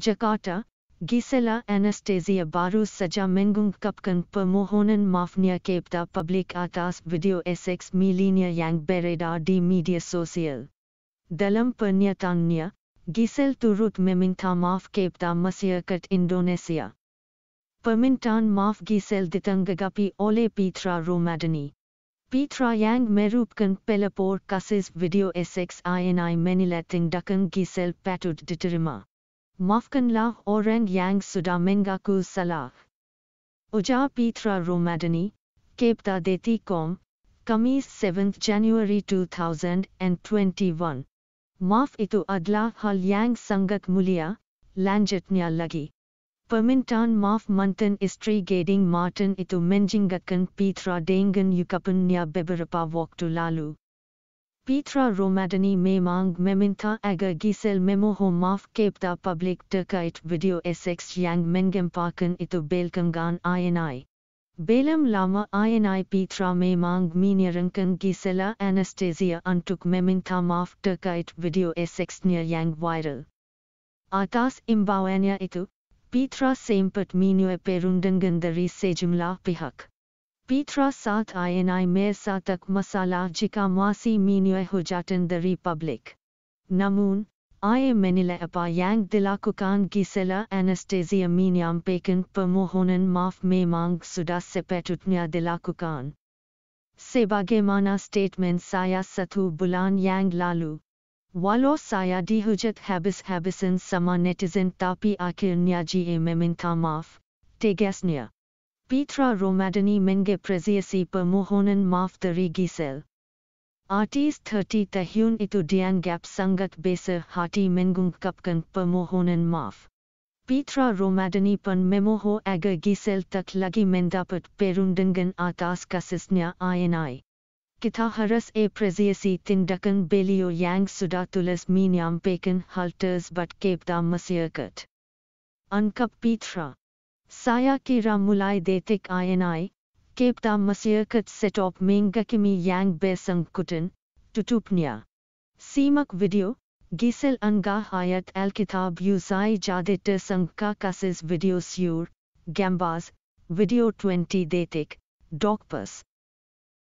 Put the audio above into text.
Jakarta, Gisela Anastasia baru saja Mengung mengungkapkan permohonan Mafnia Kepta Public atas video SX milenia yang beredar di media Social. Dalam pernyataannya, Gisel turut meminta maaf Kepta masyarakat Indonesia. Permintaan maaf Gisel ditanggapi oleh Petra Romadani. Petra yang merupakan pelapor kasus video SX INI menilai tindakan Gisel patut diterima. Mafkanlah orang yang sudah mengaku salah. Uja Petra Romadani, Kepta Kom, Kamis 7th January 2021. Maf itu Adla hal yang Sangak mulia, Lanjatnya lagi. Permintaan Maf mantan istri Gading Martin itu Menjingakan Petra dengan ungkapannya beberapa waktu lalu. Petra Romadani memang meminta agar Gisel memohon maaf kepada publik terkait video SX yang menggemparkan itu belkangan INI. Belum lama INI Petra memang menyerangkan Gisela Anastasia untuk meminta maaf terkait video SX-nya yang viral. Atas imbauannya itu, Petra sempat menyuap perundangan dari sejumlah pihak. Petra Sat INI Mer Satak Masala jika masi Minue Hujatan The Republic. Namun, I Menila Apa Yang Dilakukan Gisela Anastasia Minyam Pekan Permohonan Maaf Memang Sudah Sepetutnya Dilakukan. Sebagaimana statement saya satu bulan yang lalu. Walau saya dihujat habis-habisan sama netizen tapi akhirnya GM meminta maaf, tegasnya. Petra Romadani menge preziasi Per Mohonan Maf maaf gisel. Artis 30 tahun itu Dian Gap sangat besar hati Kapkan Per Mohonan Maf. Petra Romadani Pan memoho Aga Gisel tak lagi mendapat Perundangan atas Kasisnya INI. Kita harus Preziasi tindakan Belio yang Sudatulas Minyam Pekan Halters tersebut kepada masyarakat. Ankap Petra. Sayaki Ramulai Detik INI, Kepta Masirkat Setop Mengakimi Yang Besangkutin, Tutupnya. Simak video, Gisel Angah Ayat Al Kitab Yuzai Jade Tersangka Kasis Video Sur, Gambas, Video 20 Detik, Dokpas.